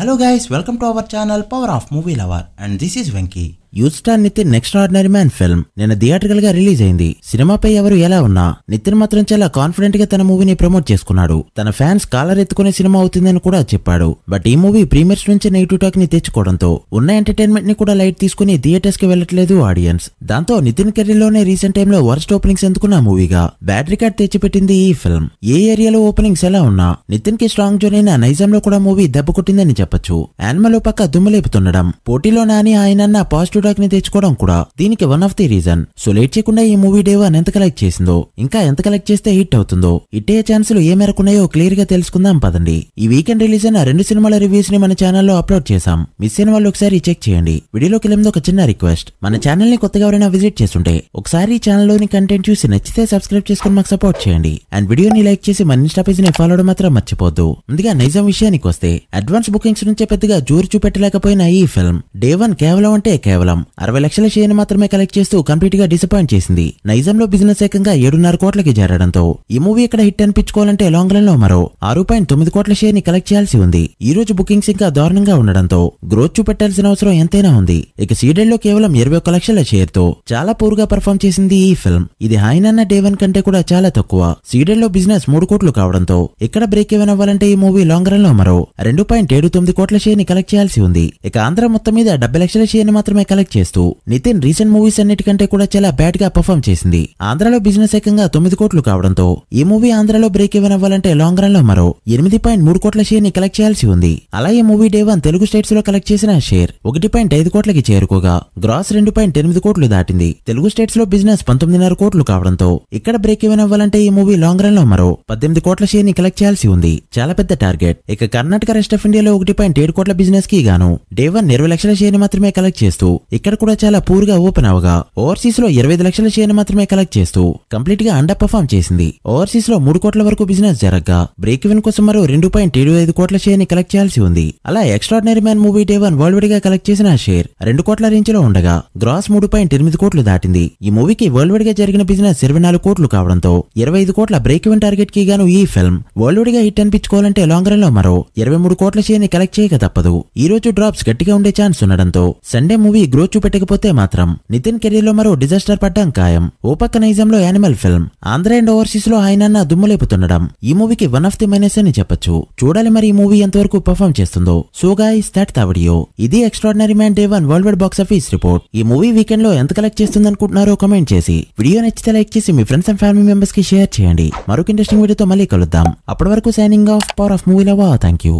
Hello guys, welcome to our channel Power of Movie Lover and this is Venki. Youth star Nithiin next ordinary man film నిన్న theatrical గా release అయింది సినిమాపై ఎవరు ఎలా ఉన్నా నితిన్ మాత్రం చాలా కాన్ఫిడెంట్ గా తన మూవీని ప్రమోట్ చేసుకున్నాడు తన ఫ్యాన్స్ కాలర్ ఎత్తుకునే సినిమా అవుతుందని కూడా చెప్పాడు బట్ ఈ మూవీ ప్రీమియర్స్ నుంచి నెగిటివ్ టాక్ ని తెచ్చుకోవడంతో ఉన్న ఎంటర్టైన్మెంట్ ని కూడా లైట్ తీసుకుని థియేటర్స్ కి వెళ్లట్లేదు ఆడియన్స్ దాంతో నితిన్ లోనే రీసెంట్ టైంలో వర్స్ట్ ఓపెనింగ్స్ ఎందుకున్న మూవీగా బ్యాడ్ రికార్డ్ తెచ్చిపెట్టింది ఈ ఫిల్మ్ ఏ ఏరియాలో ఓపెనింగ్స్ ఎలా ఉన్నా నితిన్ కి స్ట్రాంగ్ జోన్ అయిన నైజాంలో కూడా మూవీ దెబ్బ కొట్టిందని చెప్పొచ్చు యానిమలో పక్క దుమ్ములేపుతుండడం పోటీలో నాని ఆయన పాజిటివ్ చూడాక్ ని తెచ్చుకోవడం కూడా దీనికి one of the reason so late చేయకుండా ఈ మూవీ డే వన్ ఎంత కలెక్ట్ చేసిందో ఇంకా ఎంత కలెక్ట్ చేస్తే హిట్ అవుతుందో హిట్ అయ్యే ఛాన్సులు ఏ మేరకు ఉన్నాయో క్లియర్ గా తెలుసుకుందాం పదండి ఈ వీకెండ్ రిలీజ్ అయిన రెండు సినిమాల రివ్యూస్ ని మన ఛానల్లో అప్లోడ్ చేశాం మిస్ అయిన వాళ్ళు ఒకసారి చెక్ చేయండి వీడియోలోకి వెళ్ళింది ఒక చిన్న రిక్వెస్ట్ మన ఛానల్ ని కొత్తగా ఎవరైనా విజిట్ చేస్తుంటే ఒకసారి ఈ లోని కంటెంట్ చూసి నచ్చితే సబ్స్క్రైబ్ చేసుకుని మాకు సపోర్ట్ చేయండి అండ్ వీడియోని లైక్ చేసి మన ఇన్స్టా పేజ్ ని ఫాలో మాత్రం మర్చిపోద్దు ముందుగా నైజం విషయానికి వస్తే అడ్వాన్స్ బుకింగ్స్ నుంచే పెద్దగా జోరు చూపెట్టలేకపోయిన ఈ ఫిల్మ్ డే వన్ కేవలం అంటే కేవలం కేవలం అరవై లక్షల షేర్ మాత్రమే కలెక్ట్ చేస్తూ కంప్లీట్ గా డిసప్పాయింట్ చేసింది నైజంలో బిజినెస్ ఏకంగా ఏడున్నర కోట్లకి చేరడంతో ఈ మూవీ ఇక్కడ హిట్ అనిపించుకోవాలంటే లాంగ్ రన్ లో మరో ఆరు పాయింట్ తొమ్మిది కోట్ల షేర్ ని కలెక్ట్ చేయాల్సి ఉంది ఈ రోజు బుకింగ్స్ ఇంకా దారుణంగా ఉండడంతో గ్రోత్ చూపెట్టాల్సిన అవసరం ఎంతైనా ఉంది ఇక సీడెడ్ లో కేవలం ఇరవై ఒక్క లక్షల షేర్ తో చాలా పూర్ గా పర్ఫామ్ చేసింది ఈ ఫిల్మ్ ఇది హాయినన్న డే వన్ కంటే కూడా చాలా తక్కువ సీడెడ్ లో బిజినెస్ మూడు కోట్లు కావడంతో ఇక్కడ బ్రేక్ ఈవెన్ అవ్వాలంటే ఈ మూవీ లాంగ్ రన్ లో మరో రెండు పాయింట్ ఏడు తొమ్మిది కోట్ల షేర్ ని కలెక్ట్ చేయాల్సి ఉంది ఇక ఆంధ్ర మొత్తం మీద డెబ్బై లక్షల షేర్ ని మాత్రమే కలెక్ట్ కలెక్ట్ చేస్తూ నితిన్ రీసెంట్ మూవీస్ అన్నిటికంటే కూడా చాలా బ్యాడ్ గా పర్ఫామ్ చేసింది ఆంధ్రలో బిజినెస్ ఏకంగా తొమ్మిది కోట్లు కావడంతో ఈ మూవీ ఆంధ్రలో బ్రేక్ ఇవ్వన్ అవ్వాలంటే లాంగ్ రన్ లో మరో ఎనిమిది పాయింట్ మూడు కోట్ల షేర్ ని కలెక్ట్ చేయాల్సి ఉంది అలా ఈ movie day one Telugu states లో కలెక్ట్ చేసిన షేర్ ఒకటి పాయింట్ ఐదు కోట్లకి చేరుకోగా గ్రాస్ రెండు పాయింట్ ఎనిమిది కోట్లు దాటింది తెలుగు స్టేట్స్ లో బిజినెస్ పంతొమ్మిదిన్నర కోట్లు కావడంతో ఇక్కడ బ్రేక్ ఇవ్వన్ అవ్వాలంటే ఈ మూవీ లాంగ్ రన్ లో మరో పద్దెనిమిది కోట్ల షేర్ ని కలెక్ట్ చేయాల్సి ఉంది చాలా పెద్ద టార్గెట్ ఇక కర్ణాటక రెస్ట్ ఆఫ్ ఇండియాలో ఒకటి పాయింట్ ఏడు కోట్ల బిజినెస్ కి గాను డే వన్ ఇరవై లక్షల షేర్ ని మాత్రమే కలెక్ట్ చేస్తూ ఇక్కడ కూడా చాలా పూర్గా ఓపెన్ అవగా ఓవర్సీస్ లో ఇరవై లక్షల షేర్ మాత్రమే కలెక్ట్ చేస్తూ కంప్లీట్ గా అండర్ పర్ఫామ్ చేసింది ఓవర్సీస్ లో మూడు కోట్ల వరకు బిజినెస్ జరగగా బ్రేక్ ఈవెన్ కోసం మరో రెండు పాయింట్ ఏడు ఐదు కోట్ల షేర్ ని కలెక్ట్ చేయాల్సి ఉంది అలా extraordinary man movie day one world గా కలెక్ట్ చేసిన షేర్ రెండు కోట్ల రేంజ్ లో ఉండగా గ్రాస్ మూడు పాయింట్ ఎనిమిది కోట్లు దాటింది ఈ మూవీకి వరల్డ్ వైడ్ గా జరిగిన బిజినెస్ ఇరవై నాలుగు కోట్లు కావడంతో ఇరవై ఐదు కోట్ల బ్రేక్ ఈవెన్ టార్గెట్ కి గాను ఈ ఫిల్మ్ వరల్డ్ వైడ్ గా హిట్ అనిపించుకోవాలంటే లాంగ్ రన్ లో మరో ఇరవై మూడు కోట్ల షేర్ ని కలెక్ట్ చేయక తప్పదు ఈ రోజు డ్రాప్స్ గట్టిగా ఉండే ఛాన్స్ ఉండడంతో సండే మూవీ గ్రోత్ చూపెట్టకపోతే మాత్రం నితిన్ కెరీర్లో మరో డిజాస్టర్ పడ్డం ఖాయం ఓపక్క నైజంలో animal film Andhra and overseas లో ఆయన దుమ్ములేపుతుండడం ఈ మూవీకి వన్ ఆఫ్ ది మైనస్ అని చెప్పొచ్చు చూడాలి మరి ఈ మూవీ ఎంతవరకు పర్ఫామ్ చేస్తుందో so guys that the video ఇది extraordinary man day one world wide box office report ఈ మూవీ వీకెండ్ లో ఎంత కలెక్ట్ చేస్తుందనుకుంటున్నారో కమెంట్ చేసి వీడియో నచ్చితే లైక్ చేసి మీ ఫ్రెండ్స్ అండ్ ఫ్యామిలీ మెంబర్స్ కి షేర్ చేయండి మరొక ఇంట్రెస్టింగ్ వీడియోతో మళ్ళీ కలుద్దాం అప్పటి వరకు signing off power of movie lover thank you